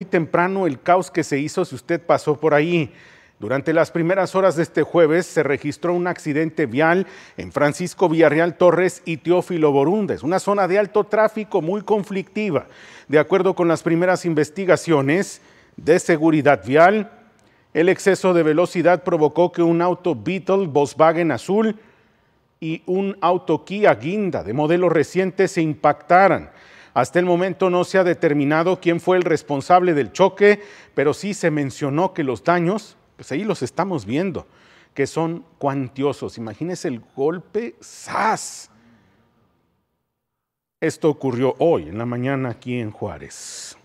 Muy temprano el caos que se hizo si usted pasó por ahí. Durante las primeras horas de este jueves se registró un accidente vial en Francisco Villarreal Torres y Teófilo Borundes, una zona de alto tráfico muy conflictiva. De acuerdo con las primeras investigaciones de seguridad vial, el exceso de velocidad provocó que un auto Beetle Volkswagen azul y un auto Kia Guinda de modelo reciente se impactaran hasta el momento no se ha determinado quién fue el responsable del choque, pero sí se mencionó que los daños, pues ahí los estamos viendo, que son cuantiosos. Imagínese el golpe, sas. Esto ocurrió hoy, en la mañana, aquí en Juárez.